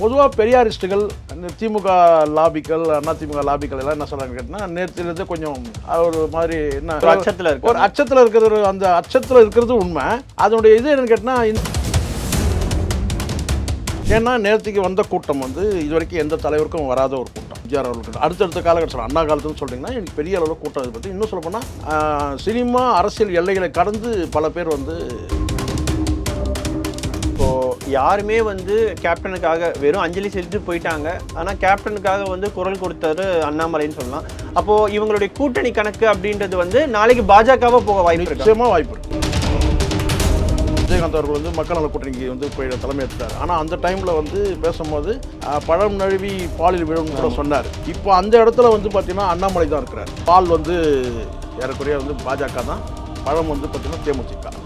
பொதுவாக பெரியாரிஸ்ட்டுகள் இந்த திமுக லாபிக்கள் அண்ணா திமுக லாபிக்கள் எல்லாம் என்ன சொல்கிறாங்கன்னு கேட்டால் நேற்றுலேருந்து கொஞ்சம் ஒரு மாதிரி என்ன அச்சத்தில் இருக்கு ஒரு அச்சத்தில் இருக்கிறது அந்த அச்சத்தில் இருக்கிறது உண்மை அதனுடைய இது என்னன்னு கேட்டால் ஏன்னா நேரத்துக்கு வந்த கூட்டம் வந்து இது வரைக்கும் எந்த தலைவருக்கும் வராத ஒரு கூட்டம் எம்ஜிஆர் அவர்களுக்கு அடுத்தடுத்த காலகட்டத்தில் அண்ணா காலத்துன்னு சொல்கிறீங்கன்னா எனக்கு பெரிய அளவில் கூட்டம் இது பற்றி இன்னும் சொல்லப்போனால் சினிமா அரசியல் எல்லைகளை கடந்து பல பேர் வந்து யாருமே வந்து கேப்டனுக்காக வெறும் அஞ்சலி செலுத்து போயிட்டாங்க ஆனால் கேப்டனுக்காக வந்து குரல் கொடுத்தாரு அண்ணாமலைன்னு சொல்லலாம் அப்போது இவங்களுடைய கூட்டணி கணக்கு அப்படின்றது வந்து நாளைக்கு பாஜகவாக போக வாய்ப்பு நிச்சயமாக வாய்ப்பு விஜயகாந்த் அவர்கள் வந்து மக்கள் நல கூட்டணிக்கு வந்து போய் தலைமை எடுத்தார் ஆனால் அந்த டைமில் வந்து பேசும்போது பழம் நழுவி பாலில் விழும் கூட சொன்னார் இப்போ அந்த இடத்துல வந்து பார்த்தீங்கன்னா அண்ணாமலை தான் இருக்கிறார் பால் வந்து ஏறக்குறைய வந்து பாஜக தான் பழம் வந்து பார்த்தீங்கன்னா தேமுதிக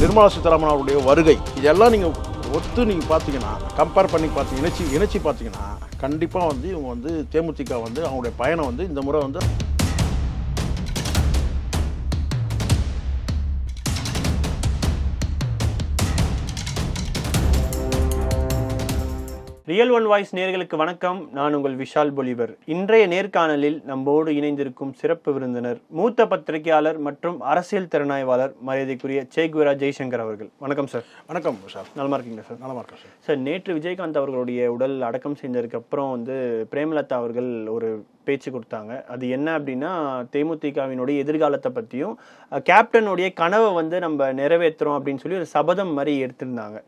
நிர்மலா சீதாராமன் அவருடைய வருகை இதெல்லாம் நீங்கள் ஒத்து நீங்கள் பார்த்தீங்கன்னா கம்பேர் பண்ணி பார்த்து இணைச்சி இணைச்சி பார்த்தீங்கன்னா கண்டிப்பாக வந்து இவங்க வந்து தேமுதிக வந்து அவங்களுடைய பயணம் வந்து இந்த முறை வந்து ரியல் ஒன் வாய்ஸ் நேர்களுக்கு வணக்கம் நான் உங்கள் விஷால் பொலிவர் இன்றைய நேர்காணலில் நம்மோடு இணைந்திருக்கும் சிறப்பு விருந்தினர் மூத்த பத்திரிகையாளர் மற்றும் அரசியல் திறனாய்வாளர் மரியாதைக்குரிய சேகுவரா ஜெய்சங்கர் அவர்கள் வணக்கம் சார் வணக்கம் சார் நல்லா இருக்கீங்களா சார் நல்லா இருக்கேன் சார் சார் நேற்று விஜயகாந்த் அவர்களுடைய உடல் அடக்கம் செய்ததுக்கு அப்புறம் வந்து பிரேமலதா அவர்கள் ஒரு பேச்சு கொடுத்தாங்க அது என்ன அப்படின்னா தேமுதிகவினுடைய எதிர்காலத்தை பற்றியும் கேப்டனுடைய கனவை வந்து நம்ம நிறைவேற்றுறோம் அப்படின்னு சொல்லி ஒரு சபதம் மாதிரி எடுத்திருந்தாங்க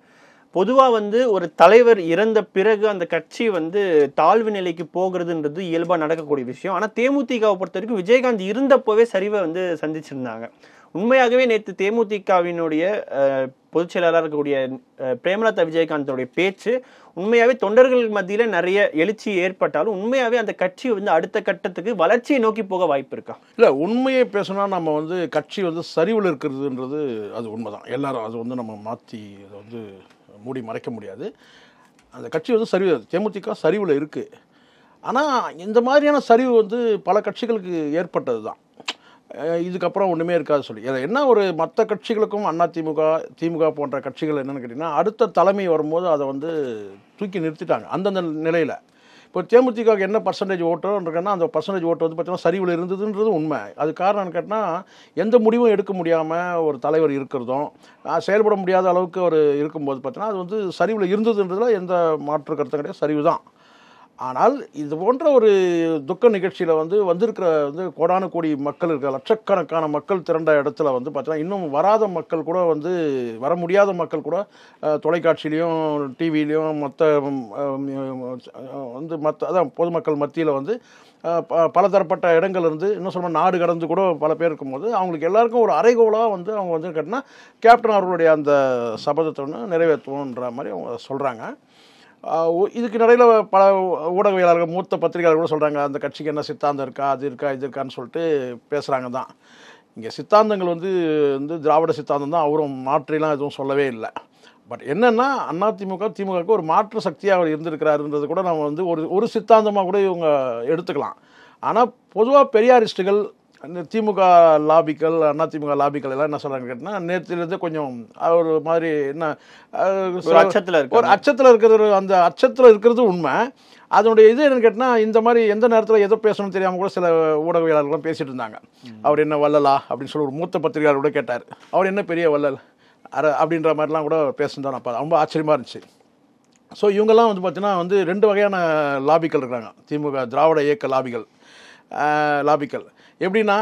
பொதுவாக வந்து ஒரு தலைவர் இறந்த பிறகு அந்த கட்சி வந்து தாழ்வு நிலைக்கு போகிறதுன்றது இயல்பாக நடக்கக்கூடிய விஷயம் ஆனால் தேமுதிகவை பொறுத்த வரைக்கும் விஜயகாந்த் இருந்தப்போவே சரிவை வந்து சந்திச்சிருந்தாங்க உண்மையாகவே நேற்று தேமுதிகவினுடைய பொதுச் செயலாளராக இருக்கக்கூடிய பிரேமலதா விஜயகாந்தோடைய பேச்சு உண்மையாகவே தொண்டர்கள் மத்தியில் நிறைய எழுச்சி ஏற்பட்டாலும் உண்மையாகவே அந்த கட்சி வந்து அடுத்த கட்டத்துக்கு வளர்ச்சியை நோக்கி போக வாய்ப்பு இருக்கா இல்லை உண்மையை பேசினா நம்ம வந்து கட்சி வந்து சரிவில் இருக்கிறதுன்றது அது உண்மைதான் எல்லாரும் அது வந்து நம்ம மாற்றி அதை வந்து மூடி மறைக்க முடியாது அந்த கட்சி வந்து சரிவு தேமுதிக சரிவில் இருக்குது ஆனால் இந்த மாதிரியான சரிவு வந்து பல கட்சிகளுக்கு ஏற்பட்டது தான் இதுக்கப்புறம் ஒன்றுமே இருக்காது சொல்லி என்ன ஒரு மற்ற கட்சிகளுக்கும் அண்ணா திமுக திமுக போன்ற கட்சிகள் என்னென்னு கேட்டிங்கன்னா அடுத்த தலைமை வரும்போது அதை வந்து தூக்கி நிறுத்திட்டாங்க அந்தந்த நிலையில் இப்போ தேமுதிகவுக்கு என்ன பர்சன்டேஜ் ஓட்டோன்றதுன்னா அந்த பர்சன்டேஜ் ஓட்டு வந்து பார்த்தீங்கன்னா சரிவில் இருந்ததுன்றது உண்மை அது காரணம்னு கேட்டால் எந்த முடிவும் எடுக்க முடியாமல் ஒரு தலைவர் இருக்கிறதும் செயல்பட முடியாத அளவுக்கு அவர் இருக்கும்போது பார்த்தீங்கன்னா அது வந்து சரிவில் இருந்ததுன்றதுல எந்த மாற்று கருத்தும் கிடையாது சரிவு தான் ஆனால் இது போன்ற ஒரு துக்க நிகழ்ச்சியில் வந்து வந்திருக்கிற வந்து கோடானு கோடி மக்கள் இருக்கிற லட்சக்கணக்கான மக்கள் திரண்ட இடத்துல வந்து பார்த்தீங்கன்னா இன்னும் வராத மக்கள் கூட வந்து வர முடியாத மக்கள் கூட தொலைக்காட்சியிலையும் டிவிலையும் மற்ற வந்து மற்ற அதான் பொதுமக்கள் மத்தியில் வந்து ப பலதரப்பட்ட இடங்கள்லேருந்து இன்னும் சொல்ல நாடு கடந்து கூட பல பேர் இருக்கும்போது அவங்களுக்கு எல்லாருக்கும் ஒரு அரைகோலாக வந்து அவங்க வந்து கேட்டினா கேப்டன் அவர்களுடைய அந்த சபதத்தை ஒன்று நிறைவேற்றுவோன்ற மாதிரி அவங்க சொல்கிறாங்க இதுக்கு நடையில் பல ஊடகவியலாளர்கள் மூத்த பத்திரிகையாளர் கூட சொல்கிறாங்க அந்த கட்சிக்கு என்ன சித்தாந்தம் இருக்கா அது இருக்கா இது இருக்கான்னு சொல்லிட்டு பேசுகிறாங்க தான் இங்கே சித்தாந்தங்கள் வந்து வந்து திராவிட சித்தாந்தம் தான் அவரும் மாற்றிலாம் எதுவும் சொல்லவே இல்லை பட் என்னென்னா அதிமுக திமுகவுக்கு ஒரு மாற்று சக்தியாக அவர் இருந்திருக்கிறாருன்றது கூட நம்ம வந்து ஒரு ஒரு சித்தாந்தமாக கூட இவங்க எடுத்துக்கலாம் ஆனால் பொதுவாக பெரியாரிஸ்டுகள் திமுக அண்ணா திமுக லாபிக்கள் எல்லாம் என்ன சொல்கிறாங்கன்னு கேட்டால் நேற்றுலேருந்து கொஞ்சம் ஒரு மாதிரி என்ன அச்சத்தில் இருக்கு ஒரு அச்சத்தில் இருக்கிறது அந்த அச்சத்தில் இருக்கிறது உண்மை அதனுடைய இது என்னன்னு கேட்டால் இந்த மாதிரி எந்த நேரத்தில் எதோ பேசணும்னு தெரியாமல் கூட சில ஊடகவியலாளர்களும் பேசிகிட்டு இருந்தாங்க அவர் என்ன வல்லலா அப்படின்னு சொல்லி ஒரு மூத்த பத்திரிகையாளர் கூட கேட்டார் அவர் என்ன பெரிய வல்லல் அர அப்படின்ற மாதிரிலாம் கூட பேசுனதான் அப்போ ரொம்ப ஆச்சரியமாக இருந்துச்சு ஸோ இவங்கெல்லாம் வந்து பார்த்தீங்கன்னா வந்து ரெண்டு வகையான லாபிக்கள் இருக்கிறாங்க திமுக திராவிட இயக்க லாபிகள் லாபிக்கள் எப்படின்னா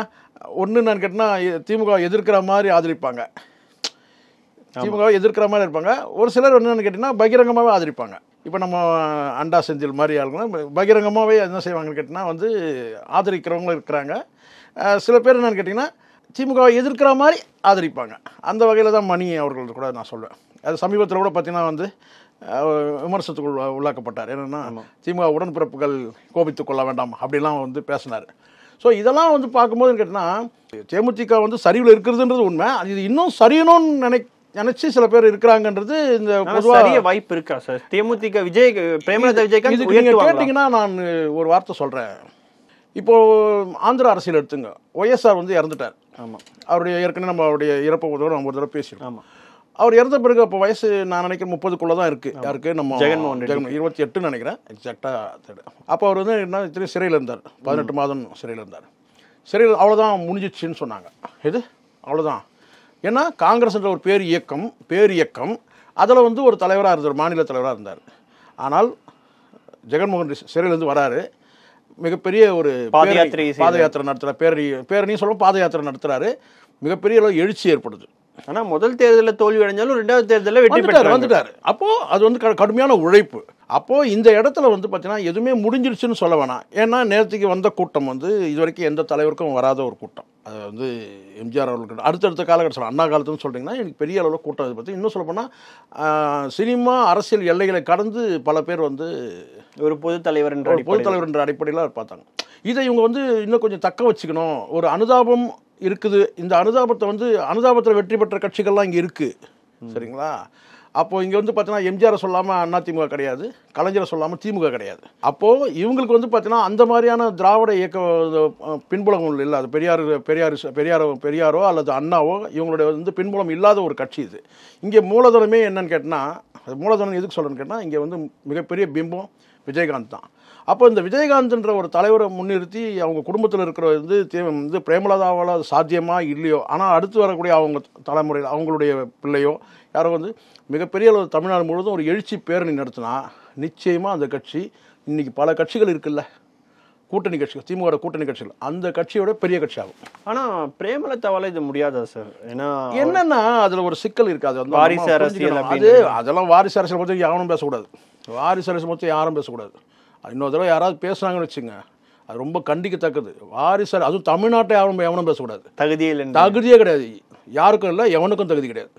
ஒன்று நான் கேட்டால் திமுக எதிர்க்கிற மாதிரி ஆதரிப்பாங்க திமுக எதிர்க்கிற மாதிரி இருப்பாங்க ஒரு சிலர் என்னென்னு கேட்டிங்கன்னா பகிரங்கமாகவே ஆதரிப்பாங்க இப்போ நம்ம அண்டா செந்தில் மாதிரி ஆளுங்கன்னா பகிரங்கமாகவே என்ன செய்வாங்கன்னு கேட்டிங்கன்னா வந்து ஆதரிக்கிறவங்களும் இருக்கிறாங்க சில பேர் என்னென்னு கேட்டிங்கன்னா திமுகவை எதிர்க்கிற மாதிரி ஆதரிப்பாங்க அந்த வகையில் தான் மணி அவர்கள் கூட நான் சொல்லுவேன் அது சமீபத்தில் கூட பார்த்திங்கன்னா வந்து விமர்சனத்துக்கு உள்ளாக்கப்பட்டார் என்னென்னா திமுக உடன்பிறப்புகள் கோபித்து கொள்ள வேண்டாம் அப்படிலாம் வந்து பேசினார் ஸோ இதெல்லாம் வந்து பார்க்கும்போது கேட்டால் தேமுதிக வந்து சரிவில் இருக்கிறதுன்றது உண்மை அது இன்னும் சரியணும்னு நினை நினைச்சு சில பேர் இருக்கிறாங்கன்றது இந்த பொதுவாக வாய்ப்பு இருக்கா சார் தேமுதிக விஜய் பிரேமலதா விஜய் நீங்கள் கேட்டிங்கன்னா நான் ஒரு வார்த்தை சொல்கிறேன் இப்போது ஆந்திரா அரசியல் எடுத்துங்க ஒய்எஸ்ஆர் வந்து இறந்துட்டார் ஆமாம் அவருடைய ஏற்கனவே நம்ம அவருடைய இறப்பை ஒரு தடவை பேசிடுவோம் ஆமாம் அவர் இறந்த பிறகு அப்போ வயசு நான் நினைக்கிறேன் முப்பதுக்குள்ளே தான் இருக்குது யாருக்கு நம்ம ஜெகன்மோகன் ஜெகன் இருபத்தி எட்டுன்னு நினைக்கிறேன் எக்ஸாக்டாக அப்போ அவர் வந்து என்ன இத்தனை சிறையில் இருந்தார் பதினெட்டு மாதம் சிறையில் இருந்தார் சிறையில் அவ்வளோதான் முடிஞ்சிச்சுன்னு சொன்னாங்க இது அவ்வளோதான் ஏன்னா காங்கிரஸ்ன்ற ஒரு பேர் இயக்கம் பேர் இயக்கம் அதில் வந்து ஒரு தலைவராக இருந்தார் மாநில தலைவராக இருந்தார் ஆனால் ஜெகன்மோகன் சிறையிலேருந்து வராரு மிகப்பெரிய ஒரு பாத யாத்திரை நடத்துகிற பேரணி பேரணியும் சொல்லுவோம் பாத யாத்திரை நடத்துகிறாரு மிகப்பெரிய அளவு எழுச்சி ஏற்படுது ஆனா முதல் தேர்தலில் தோல்வி அடைஞ்சாலும் ரெண்டாவது தேர்தலில் வெற்றி பெற்றார் வந்துட்டார் அப்போ அது வந்து கடுமையான உழைப்பு அப்போ இந்த இடத்துல வந்து பார்த்தீங்கன்னா எதுவுமே முடிஞ்சிருச்சுன்னு சொல்ல வேணாம் ஏன்னா நேரத்துக்கு வந்த கூட்டம் வந்து இது வரைக்கும் எந்த தலைவருக்கும் வராத ஒரு கூட்டம் அது வந்து எம்ஜிஆர் அவர்களுக்கு அடுத்தடுத்த காலகட்டத்தில் அண்ணா காலத்துன்னு சொல்கிறீங்கன்னா எனக்கு பெரிய அளவில் கூட்டம் இது பற்றி இன்னும் சொல்லப்போனால் சினிமா அரசியல் எல்லைகளை கடந்து பல பேர் வந்து ஒரு பொது தலைவர் என்ற பொது தலைவர் என்ற அடிப்படையில் பார்த்தாங்க இதை இவங்க வந்து இன்னும் கொஞ்சம் தக்க வச்சுக்கணும் ஒரு அனுதாபம் இருக்குது இந்த அனுதாபத்தை வந்து அனுதாபத்தில் வெற்றி பெற்ற கட்சிகள்லாம் இங்கே இருக்குது சரிங்களா அப்போது இங்கே வந்து பார்த்தீங்கன்னா எம்ஜிஆரை சொல்லாமல் அண்ணா திமுக கிடையாது கலைஞரை சொல்லாமல் திமுக கிடையாது அப்போது இவங்களுக்கு வந்து பார்த்தீங்கன்னா அந்த மாதிரியான திராவிட இயக்க பின்புலம் இல்லை அது பெரியார் பெரியார் பெரியாரோ பெரியாரோ அல்லது அண்ணாவோ இவங்களுடைய வந்து பின்புலம் இல்லாத ஒரு கட்சி இது இங்கே மூலதனமே என்னன்னு கேட்டால் மூலதனம் எதுக்கு சொல்லணும்னு கேட்டால் இங்கே வந்து மிகப்பெரிய பிம்பம் விஜயகாந்த் தான் அப்போ இந்த விஜயகாந்த்ன்ற ஒரு தலைவரை முன்னிறுத்தி அவங்க குடும்பத்தில் இருக்கிற வந்து வந்து பிரேமலதாவால் சாத்தியமாக இல்லையோ ஆனால் அடுத்து வரக்கூடிய அவங்க தலைமுறையில் அவங்களுடைய பிள்ளையோ யாரோ வந்து மிகப்பெரிய அளவு தமிழ்நாடு முழுவதும் ஒரு எழுச்சி பேரணி நடத்தினா நிச்சயமாக அந்த கட்சி இன்றைக்கி பல கட்சிகள் இருக்குல்ல கூட்டணி கட்சிகள் திமுக கூட்டணி கட்சிகள் அந்த கட்சியோட பெரிய கட்சி ஆகும் ஆனால் பிரேமலதாவால் இது முடியாதா சார் ஏன்னா என்னன்னா அதில் ஒரு சிக்கல் இருக்காது வாரிசு அரசியல் அது அதெல்லாம் வாரிசு அரசியல் பற்றி யாரும் பேசக்கூடாது வாரிசு அரசியல் பற்றி யாரும் பேசக்கூடாது இன்னொரு தடவை யாராவது பேசுகிறாங்கன்னு வச்சுங்க அது ரொம்ப கண்டிக்கத்தக்கது வாரிசார் அதுவும் தமிழ்நாட்டை யாரும் எவனும் பேசக்கூடாது தகுதியே இல்லை தகுதியே கிடையாது யாருக்கும் இல்லை எவனுக்கும் தகுதி கிடையாது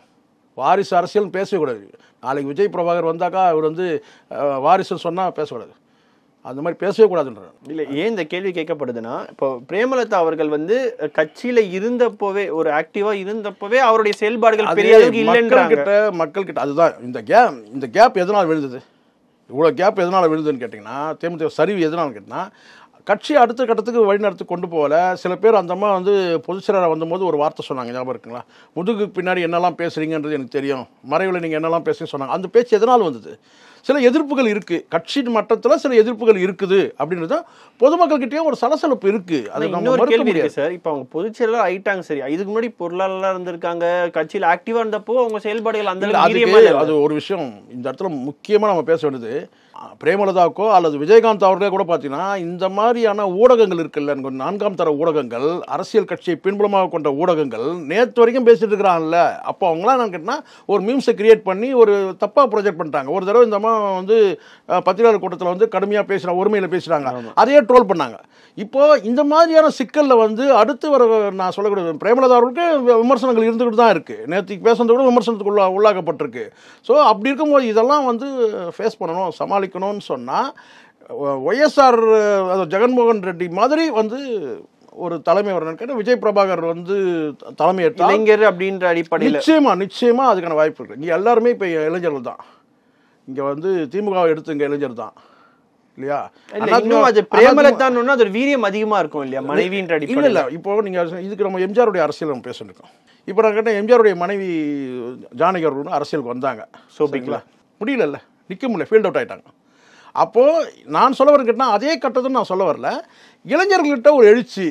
வாரிசு அரசியல்னு பேசக்கூடாது நாளைக்கு விஜய் பிரபாகர் வந்தாக்கா அவர் வந்து வாரிசு சொன்னால் பேசக்கூடாது அந்த மாதிரி பேசவே கூடாதுன்ற இல்லை ஏன் இந்த கேள்வி கேட்கப்படுதுன்னா இப்போ பிரேமலதா அவர்கள் வந்து கட்சியில் இருந்தப்போவே ஒரு ஆக்டிவாக இருந்தப்போவே அவருடைய செயல்பாடுகள் பெரிய அளவுக்கு இல்லைன்ற மக்கள் கிட்ட அதுதான் இந்த கேப் இந்த கேப் எதனால் விழுந்தது இவ்வளோ கேப் எதனால் விழுதுன்னு கேட்டிங்கன்னா தேமுதிக சரிவு எதனால் கேட்டிங்கன்னா கட்சி அடுத்த கட்டத்துக்கு வழிநடத்தி கொண்டு போகல சில பேர் அந்த அம்மா வந்து பொதுச்செயலாளர் வந்தபோது ஒரு வார்த்தை சொன்னாங்க ஞாபகம் இருக்குங்களா முதுகுக்கு பின்னாடி என்னெல்லாம் பேசுகிறீங்கன்றது எனக்கு தெரியும் மறைவில் நீங்கள் என்னெல்லாம் பேசுறீங்கன்னு சொன்னாங்க அந்த பேச்சு எதனால் வந்தது சில எதிர்ப்புகள் இருக்குது கட்சியின் மட்டத்தில் சில எதிர்ப்புகள் இருக்குது அப்படின்றது பொதுமக்கள்கிட்டயே ஒரு சலசலப்பு இருக்குது அது கேள்வி இருக்கு சார் இப்போ அவங்க பொதுச்செயலர் ஆயிட்டாங்க சரி இதுக்கு முன்னாடி பொருளாளராக இருந்திருக்காங்க கட்சியில் ஆக்டிவாக இருந்தப்போ அவங்க செயல்பாடுகள் அந்த அது ஒரு விஷயம் இந்த இடத்துல முக்கியமாக நம்ம பேச வேண்டியது பிரேமலதாக்கோ அல்லது விஜயகாந்த் அவர்களே கூட பார்த்தீங்கன்னா இந்த மாதிரியான ஊடகங்கள் இருக்குல்ல நான்காம் தர ஊடகங்கள் அரசியல் கட்சியை பின்புலமாக கொண்ட ஊடகங்கள் நேற்று வரைக்கும் பேசிட்டு இருக்கிறாங்கல்ல அப்போ அவங்களாம் என்னன்னு கேட்டால் ஒரு மீம்ஸை கிரியேட் பண்ணி ஒரு தப்பாக ப்ரொஜெக்ட் பண்ணிட்டாங்க ஒரு தடவை இந்த மா வந்து பத்திரிகையாளர் கூட்டத்தில் வந்து கடுமையாக பேசுகிறாங்க ஒருமையில் பேசுகிறாங்க அதையே ட்ரோல் பண்ணாங்க இப்போது இந்த மாதிரியான சிக்கலில் வந்து அடுத்து வர நான் சொல்லக்கூடிய பிரேமலதா அவர்களுக்கு விமர்சனங்கள் இருந்துக்கிட்டு தான் இருக்குது நேற்றுக்கு பேசுனது கூட விமர்சனத்துக்கு உள்ள உள்ளாக்கப்பட்டிருக்கு ஸோ அப்படி இருக்கும்போது இதெல்லாம் வந்து ஃபேஸ் பண்ணணும் சமாளிக்கணும்னு சொன்னால் ஒய்எஸ்ஆர் ஜெகன்மோகன் ரெட்டி மாதிரி வந்து ஒரு தலைமை வரணும் கேட்டால் விஜய் பிரபாகர் வந்து தலைமையேற்ற இளைஞர் அப்படின்ற அடிப்படையில் நிச்சயமாக நிச்சயமாக அதுக்கான வாய்ப்பு இருக்குது இங்கே எல்லாருமே இப்போ இளைஞர்கள் தான் இங்கே வந்து திமுகவை இங்க இளைஞர் தான் இல்லையா பிரேமலதான் அது வீரியம் அதிகமாக இருக்கும் இல்லையா மனைவின்ற இல்ல இல்லை இப்போ நீங்கள் இதுக்கு நம்ம எம்ஜிஆருடைய அரசியல் நம்ம பேசணும் இப்போ நான் கேட்டேன் எம்ஜிஆருடைய மனைவி ஜானகர் அரசியலுக்கு வந்தாங்க ஸோ முடியல இல்ல நிற்க முடியல ஃபீல்ட் அவுட் ஆகிட்டாங்க அப்போது நான் சொல்ல வரேன் அதே கட்டத்தை நான் சொல்ல வரல இளைஞர்கள்கிட்ட ஒரு எழுச்சி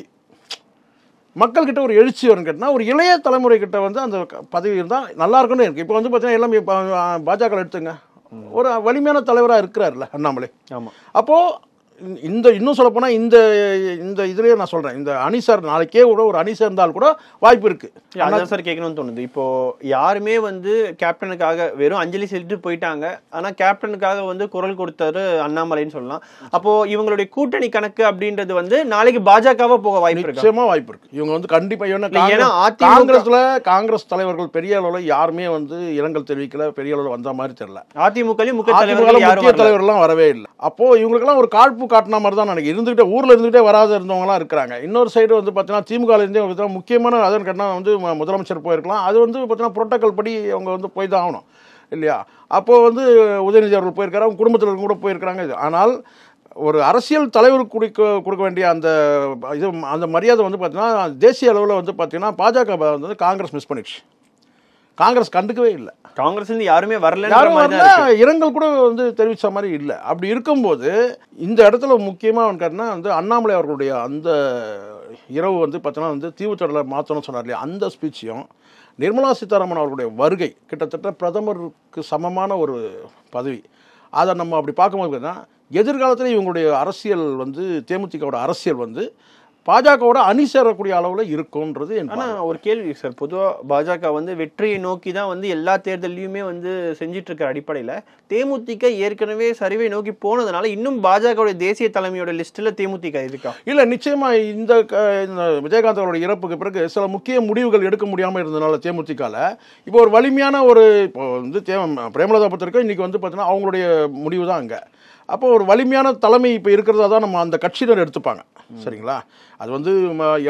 மக்கள்கிட்ட ஒரு எழுச்சி வரும் கேட்டால் ஒரு இளைய தலைமுறை கிட்ட வந்து அந்த பதவி இருந்தால் நல்லா இருக்கும்னு இருக்குது இப்போ வந்து பார்த்தீங்கன்னா எல்லாமே பாஜக எடுத்துங்க ஒரு வலிமையான தலைவராக இருக்கிறார்ல அண்ணாமலை ஆமாம் அப்போது இந்த இன்னும் சொல்லப்போனால் இந்த இந்த இதுலேயே நான் சொல்கிறேன் இந்த அணி சார் நாளைக்கே கூட ஒரு அணி இருந்தால் கூட வாய்ப்பு இருக்குது அதான் சார் கேட்கணும்னு தோணுது இப்போது யாருமே வந்து கேப்டனுக்காக வெறும் அஞ்சலி செலுத்திட்டு போயிட்டாங்க ஆனால் கேப்டனுக்காக வந்து குரல் கொடுத்தாரு அண்ணாமலைன்னு சொல்லலாம் அப்போது இவங்களுடைய கூட்டணி கணக்கு அப்படின்றது வந்து நாளைக்கு பாஜகவாக போக வாய்ப்பு நிச்சயமாக வாய்ப்பு இருக்குது இவங்க வந்து கண்டிப்பாக ஏன்னா காங்கிரஸில் காங்கிரஸ் தலைவர்கள் பெரிய அளவில் யாருமே வந்து இரங்கல் தெரிவிக்கல பெரிய அளவில் வந்த மாதிரி தெரியல அதிமுக முக்கிய தலைவர்கள்லாம் வரவே இல்லை அப்போது இவங்களுக்கெல்லாம் ஒரு காழ்ப்பு காட்டினா காட்டின மாதிரி தான் நினைக்கிறேன் இருந்துகிட்டே ஊரில் இருந்துகிட்டே வராத இருந்தவங்களாம் இருக்கிறாங்க இன்னொரு சைடு வந்து பார்த்தீங்கன்னா இருந்தே பார்த்தா முக்கியமான அதன் கட்டினா வந்து முதலமைச்சர் போயிருக்கலாம் அது வந்து பார்த்தீங்கன்னா புரோட்டோக்கால் படி அவங்க வந்து போய் தான் ஆகணும் இல்லையா அப்போது வந்து உதயநிதி அவர்கள் போயிருக்காரு அவங்க குடும்பத்தில் கூட போயிருக்கிறாங்க இது ஆனால் ஒரு அரசியல் தலைவருக்கு கொடுக்க கொடுக்க வேண்டிய அந்த இது அந்த மரியாதை வந்து பார்த்திங்கன்னா தேசிய அளவில் வந்து பார்த்திங்கன்னா பாஜக வந்து காங்கிரஸ் மிஸ் பண்ணிடுச்சு காங்கிரஸ் கண்டுக்கவே இல்லை காங்கிரஸ் யாருமே வரல யாரும் வரல இரங்கல் கூட வந்து தெரிவித்த மாதிரி இல்லை அப்படி இருக்கும்போது இந்த இடத்துல முக்கியமாக கேட்டால் வந்து அண்ணாமலை அவர்களுடைய அந்த இரவு வந்து பார்த்தோன்னா வந்து தீவுத்தடலை மாற்றணும்னு சொன்னார் இல்லையா அந்த ஸ்பீச்சையும் நிர்மலா சீதாராமன் அவர்களுடைய வருகை கிட்டத்தட்ட பிரதமருக்கு சமமான ஒரு பதவி அதை நம்ம அப்படி பார்க்கும்போது எதிர்காலத்தில் இவங்களுடைய அரசியல் வந்து தேமுதிகவோட அரசியல் வந்து பாஜகவோட அணி சேரக்கூடிய அளவில் இருக்கும்ன்றது ஆனால் ஒரு கேள்வி சார் பொதுவாக பாஜக வந்து வெற்றியை நோக்கி தான் வந்து எல்லா தேர்தலையுமே வந்து செஞ்சிட்டு இருக்கிற அடிப்படையில் தேமுதிக ஏற்கனவே சரிவை நோக்கி போனதுனால இன்னும் பாஜகவுடைய தேசிய தலைமையோட லிஸ்ட்டில் தேமுதிக இருக்கா இல்லை நிச்சயமாக இந்த விஜயகாந்த் அவருடைய இறப்புக்கு பிறகு சில முக்கிய முடிவுகள் எடுக்க முடியாமல் இருந்ததுனால தேமுதிகால இப்போ ஒரு வலிமையான ஒரு இப்போ வந்து தே பிரேமலதா பத்திரிக்கை இன்றைக்கி வந்து பார்த்தீங்கன்னா அவங்களுடைய முடிவு தான் அங்கே அப்போ ஒரு வலிமையான தலைமை இப்போ இருக்கிறதா தான் நம்ம அந்த கட்சியினர் எடுத்துப்பாங்க சரிங்களா அது வந்து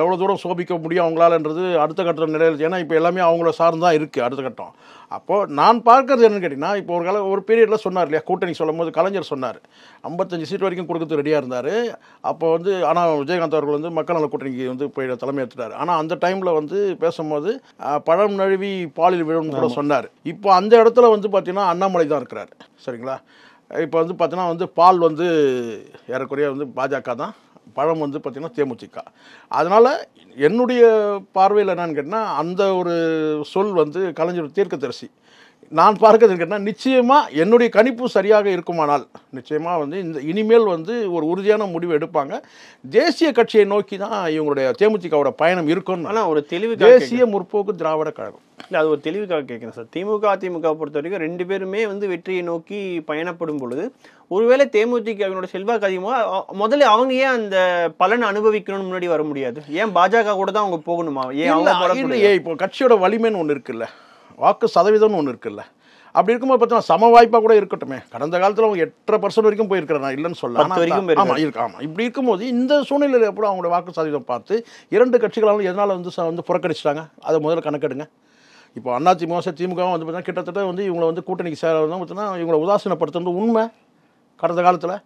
எவ்வளோ தூரம் சோபிக்க முடியும் அவங்களாலன்றது அடுத்த கட்ட நிலையில் ஏன்னா இப்போ எல்லாமே அவங்கள சார்ந்து தான் இருக்குது அடுத்த கட்டம் அப்போது நான் பார்க்கறது என்னன்னு கேட்டிங்கன்னா இப்போ ஒரு கால ஒரு பீரியடில் சொன்னார் இல்லையா கூட்டணி சொல்லும் போது கலைஞர் சொன்னார் ஐம்பத்தஞ்சு சீட் வரைக்கும் கொடுக்கறது ரெடியாக இருந்தார் அப்போ வந்து ஆனால் விஜயகாந்த் அவர்கள் வந்து மக்கள் நல கூட்டணிக்கு வந்து போய் தலைமை ஆனால் அந்த டைமில் வந்து பேசும்போது பழம் நழுவி பாலில் விழும்னு கூட சொன்னார் இப்போ அந்த இடத்துல வந்து பார்த்திங்கன்னா அண்ணாமலை தான் இருக்கிறார் சரிங்களா இப்போ வந்து பார்த்தீங்கன்னா வந்து பால் வந்து ஏறக்குறைய வந்து பாஜக தான் பழம் வந்து பார்த்திங்கன்னா தேமுதிக அதனால் என்னுடைய பார்வையில் என்னன்னு கேட்டால் அந்த ஒரு சொல் வந்து கலைஞர் தீர்க்கதரிசி நான் பார்க்கிறது கேட்டால் நிச்சயமாக என்னுடைய கணிப்பு சரியாக இருக்குமானால் நிச்சயமாக வந்து இந்த இனிமேல் வந்து ஒரு உறுதியான முடிவு எடுப்பாங்க தேசிய கட்சியை நோக்கி தான் இவங்களுடைய தேமுதிகவோட பயணம் இருக்கும் ஆனால் ஒரு தெளிவு தேசிய முற்போக்கு திராவிட கழகம் இல்லை அது ஒரு தெளிவுக்காக கேட்குறேன் சார் திமுக அதிமுக பொறுத்த வரைக்கும் ரெண்டு பேருமே வந்து வெற்றியை நோக்கி பயணப்படும் பொழுது ஒருவேளை தேமுதிகவினோட செல்வாக்கு அதிகமாக முதல்ல அவங்க ஏன் அந்த பலன் அனுபவிக்கணும்னு முன்னாடி வர முடியாது ஏன் பாஜக கூட தான் அவங்க போகணுமா ஏன் அவங்க இப்போ கட்சியோட வலிமைன்னு ஒன்று இருக்குல்ல வாக்கு சதவீதம்னு ஒன்று இருக்குல்ல அப்படி இருக்கும்போது பார்த்தீங்கன்னா சம வாய்ப்பாக கூட இருக்கட்டும் கடந்த காலத்தில் அவங்க எட்டரை பர்சன்ட் வரைக்கும் போயிருக்கிறேன் நான் இல்லைன்னு சொல்ல வரைக்கும் இருக்கு இப்படி இருக்கும்போது இந்த சூழ்நிலையில் எப்படி அவங்களோட வாக்கு சதவீதம் பார்த்து இரண்டு கட்சிகளாலும் எதனால் வந்து வந்து புறக்கணிச்சிட்டாங்க அதை முதல்ல கணக்கெடுங்க இப்போ அண்ணா திமுக திமுக வந்து பார்த்தீங்கன்னா கிட்டத்தட்ட வந்து இவங்களை வந்து கூட்டணிக்கு சேர பார்த்தீங்கன்னா இவங்களை உதாசீனப்படுத்துறது உண்மை கடந்த காலத்தில்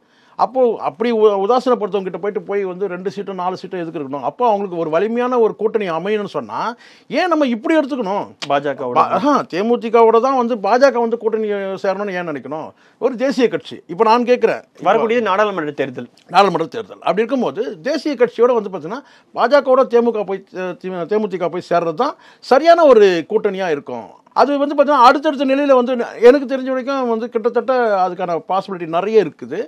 அப்போது அப்படி உதாசீனப்படுத்தவங்க கிட்ட போயிட்டு போய் வந்து ரெண்டு சீட்டும் நாலு சீட்டும் எதுக்கு இருக்கணும் அப்போ அவங்களுக்கு ஒரு வலிமையான ஒரு கூட்டணி அமையணும்னு சொன்னால் ஏன் நம்ம இப்படி எடுத்துக்கணும் பாஜகவோட ஆ தேமுதிகவோட தான் வந்து பாஜக வந்து கூட்டணி சேரணும்னு ஏன் நினைக்கணும் ஒரு தேசிய கட்சி இப்போ நான் கேட்குறேன் வரக்கூடிய நாடாளுமன்ற தேர்தல் நாடாளுமன்ற தேர்தல் அப்படி இருக்கும்போது தேசிய கட்சியோட வந்து பார்த்தீங்கன்னா பாஜகவோட தேமுக போய் தேமுதிக போய் சேர்றது தான் சரியான ஒரு கூட்டணியாக இருக்கும் அது வந்து பார்த்தீங்கன்னா அடுத்தடுத்த நிலையில் வந்து எனக்கு தெரிஞ்ச வரைக்கும் வந்து கிட்டத்தட்ட அதுக்கான பாசிபிலிட்டி நிறைய இருக்குது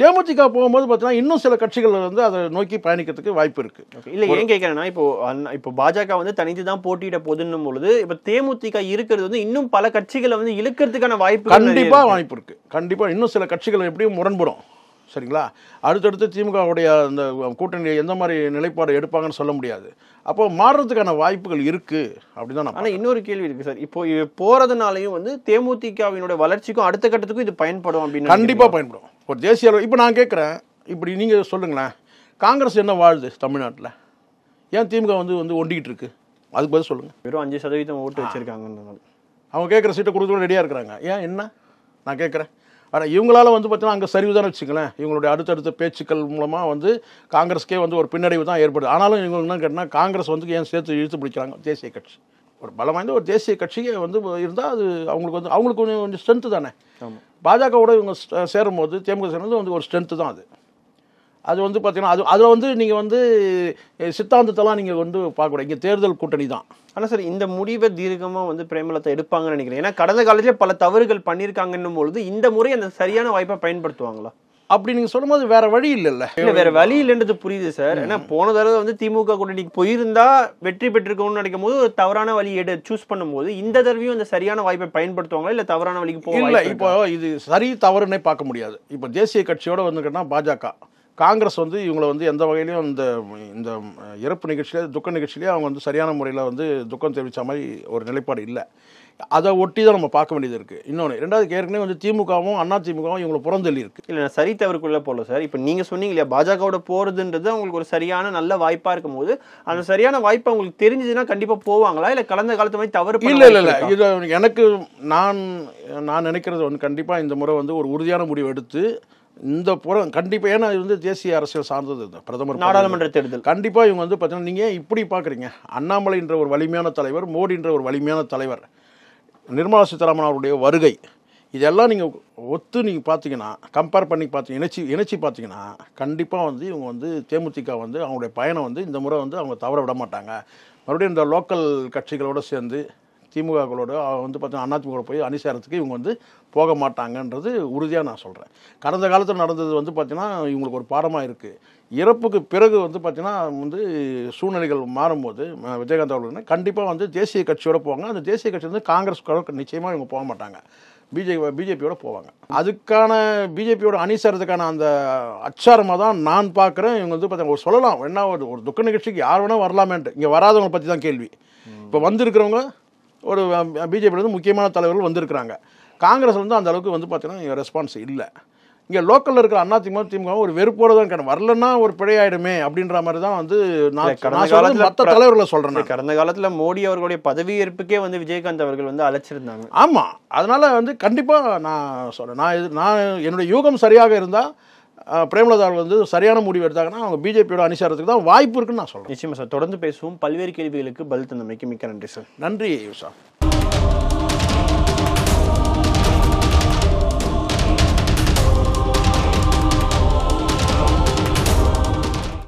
தேமுதிக போகும்போது பார்த்தீங்கன்னா இன்னும் சில கட்சிகள் வந்து அதை நோக்கி பயணிக்கிறதுக்கு வாய்ப்பு இருக்கு இல்லை ஏன் கேட்குறேன்னா இப்போ இப்போ பாஜக வந்து தனித்து தான் போட்டியிட போதுன்னும் பொழுது இப்போ தேமுதிக இருக்கிறது வந்து இன்னும் பல கட்சிகளை வந்து இழுக்கிறதுக்கான வாய்ப்பு கண்டிப்பாக வாய்ப்பு இருக்கு கண்டிப்பாக இன்னும் சில கட்சிகள் எப்படியும் முரண்படும் சரிங்களா அடுத்தடுத்து திமுகவுடைய அந்த கூட்டணி எந்த மாதிரி நிலைப்பாடு எடுப்பாங்கன்னு சொல்ல முடியாது அப்போ மாறுறதுக்கான வாய்ப்புகள் இருக்குது அப்படிதான் நான் ஆனால் இன்னொரு கேள்வி இருக்குது சார் இப்போ போகிறதுனாலையும் வந்து தேமுதிகவினுடைய வளர்ச்சிக்கும் அடுத்த கட்டத்துக்கும் இது பயன்படும் அப்படின்னு கண்டிப்பாக பயன்படும் ஒரு தேசிய அளவு இப்போ நான் கேட்குறேன் இப்படி நீங்கள் சொல்லுங்களேன் காங்கிரஸ் என்ன வாழுது தமிழ்நாட்டில் ஏன் திமுக வந்து வந்து ஒண்டிக்கிட்டு இருக்கு அதுக்கு பதில் சொல்லுங்கள் வெறும் அஞ்சு சதவீதம் ஓட்டு வச்சுருக்காங்க அவங்க கேட்குற சீட்டை கொடுத்து ரெடியாக இருக்கிறாங்க ஏன் என்ன நான் கேட்குறேன் ஆனால் இவங்களால் வந்து பார்த்தீங்கன்னா அங்கே சரிவு தான் வச்சுக்கலேன் இவங்களுடைய அடுத்தடுத்த பேச்சுக்கள் மூலமாக வந்து காங்கிரஸ்க்கே வந்து ஒரு பின்னடைவு தான் ஏற்படுது ஆனாலும் இவங்க என்ன கேட்டால் காங்கிரஸ் வந்து ஏன் சேர்த்து இழுத்து பிடிக்கிறாங்க தேசிய கட்சி ஒரு பலம் வாய்ந்த ஒரு தேசிய கட்சியே வந்து இருந்தால் அது அவங்களுக்கு வந்து அவங்களுக்கு கொஞ்சம் கொஞ்சம் ஸ்ட்ரென்த்து தானே பாஜகவோட இவங்க சேரும்போது திமுக சேரும்போது வந்து ஒரு ஸ்ட்ரென்த்து தான் அது அது வந்து பார்த்திங்கன்னா அது அதில் வந்து நீங்கள் வந்து சித்தாந்தத்தெல்லாம் நீங்கள் வந்து பார்க்கக்கூடாது இங்கே தேர்தல் கூட்டணி தான் ஆனால் சார் இந்த முடிவை தீர்க்கமாக வந்து பிரேமலத்தை எடுப்பாங்கன்னு நினைக்கிறேன் ஏன்னா கடந்த காலத்தில் பல தவறுகள் பண்ணியிருக்காங்கன்னும் பொழுது இந்த முறை அந்த சரியான வாய்ப்பை பயன்படுத்துவாங்களா அப்படி நீங்க சொல்லும்போது வேற வழி இல்லைல்ல இல்ல வேற வழி இல்லைன்றது புரியுது சார் ஏன்னா போன தடவை வந்து திமுக கூட்டணிக்கு போயிருந்தா வெற்றி பெற்றிருக்கணும்னு நினைக்கும் போது ஒரு தவறான வழி எடு சூஸ் பண்ணும்போது இந்த தடவையும் அந்த சரியான வாய்ப்பை பயன்படுத்துவாங்களா இல்ல தவறான வழிக்கு போக இல்ல இப்போ இது சரி தவறுனே பார்க்க முடியாது இப்போ தேசிய கட்சியோட வந்துக்கிட்டா பாஜக காங்கிரஸ் வந்து இவங்களை வந்து எந்த வகையிலையும் இந்த இந்த இறப்பு நிகழ்ச்சியிலே துக்க நிகழ்ச்சியிலே அவங்க வந்து சரியான முறையில் வந்து துக்கம் தெரிவித்த மாதிரி ஒரு நிலைப்பாடு இல்லை அதை ஒட்டி தான் நம்ம பார்க்க வேண்டியது இருக்குது இன்னொன்று ரெண்டாவது ஏற்கனவே வந்து திமுகவும் அண்ணா திமுகவும் இவங்களை புறந்தள்ளி இருக்குது இல்லை சரி தவறுக்குள்ளே போகல சார் இப்போ நீங்கள் சொன்னீங்க இல்லையா பாஜகவோட போகிறதுன்றது அவங்களுக்கு ஒரு சரியான நல்ல வாய்ப்பாக இருக்கும் போது அந்த சரியான வாய்ப்பு அவங்களுக்கு தெரிஞ்சதுன்னா கண்டிப்பாக போவாங்களா இல்லை கலந்த காலத்து மாதிரி தவறு இல்லை இல்லை இல்லை இது எனக்கு நான் நான் நினைக்கிறது வந்து கண்டிப்பாக இந்த முறை வந்து ஒரு உறுதியான முடிவு எடுத்து இந்த புறம் கண்டிப்பாக ஏன்னா இது வந்து தேசிய அரசியல் சார்ந்தது இந்த பிரதமர் நாடாளுமன்ற தேர்தல் கண்டிப்பாக இவங்க வந்து பார்த்தீங்கன்னா நீங்கள் இப்படி பார்க்குறீங்க அண்ணாமலைன்ற ஒரு வலிமையான தலைவர் மோடின்ற ஒரு வலிமையான தலைவர் நிர்மலா சீதாராமன் அவருடைய வருகை இதெல்லாம் நீங்கள் ஒத்து நீங்கள் பார்த்தீங்கன்னா கம்பேர் பண்ணி பார்த்தீங்க இணைச்சி இணைச்சி பார்த்தீங்கன்னா கண்டிப்பாக வந்து இவங்க வந்து தேமுதிக வந்து அவங்களுடைய பயணம் வந்து இந்த முறை வந்து அவங்க தவற விட மாட்டாங்க மறுபடியும் இந்த லோக்கல் கட்சிகளோடு சேர்ந்து திமுகங்களோட வந்து பார்த்தீங்கன்னா அதிமுக போய் அணி சேரத்துக்கு இவங்க வந்து போக மாட்டாங்கன்றது உறுதியாக நான் சொல்கிறேன் கடந்த காலத்தில் நடந்தது வந்து பார்த்திங்கன்னா இவங்களுக்கு ஒரு பாடமாக இருக்குது இறப்புக்கு பிறகு வந்து பார்த்திங்கன்னா வந்து சூழ்நிலைகள் மாறும்போது விஜயகாந்த் அவர்கள் கண்டிப்பாக வந்து தேசிய கட்சியோடு போவாங்க அந்த தேசிய கட்சி வந்து காங்கிரஸ் நிச்சயமாக இவங்க போக மாட்டாங்க பிஜேபி பிஜேபியோட போவாங்க அதுக்கான பிஜேபியோட அணி அந்த அச்சாரமாக தான் நான் பார்க்குறேன் இவங்க வந்து பார்த்தீங்கன்னா சொல்லலாம் என்ன ஒரு ஒரு துக்க நிகழ்ச்சிக்கு யார் வேணால் வரலாமேன்ட்டு இங்கே வராதவங்களை பற்றி தான் கேள்வி இப்போ வந்திருக்கிறவங்க ஒரு பிஜேபியில் வந்து முக்கியமான தலைவர்கள் வந்திருக்கிறாங்க காங்கிரஸ் வந்து அந்த அளவுக்கு வந்து இங்கே ரெஸ்பான்ஸ் இல்லை இங்கே லோக்கலில் இருக்கிற அண்ணா திமுக திமுக ஒரு வெறுப்போடு தான் கிடையாது வரலன்னா ஒரு பிழையாயிடுமே அப்படின்ற மாதிரி தான் வந்து நான் மற்ற தலைவர்களை சொல்கிறேன் கடந்த காலத்தில் மோடி அவர்களுடைய பதவியேற்புக்கே வந்து விஜயகாந்த் அவர்கள் வந்து அழைச்சிருந்தாங்க ஆமாம் அதனால் வந்து கண்டிப்பாக நான் சொல்கிறேன் நான் இது நான் என்னுடைய யூகம் சரியாக இருந்தால் பிரேமலதால் வந்து சரியான முடிவு எடுத்தாங்கன்னா அவங்க பிஜேபியோட அணிசாரத்துக்கு தான் வாய்ப்பு இருக்குன்னு நான் சொல்கிறேன் நிச்சயமாக சார் தொடர்ந்து பேசுவோம் பல்வேறு கேள்விகளுக்கு பதில் தந்தமைக்கு மிக்க நன்றி சார் நன்றி யூஷா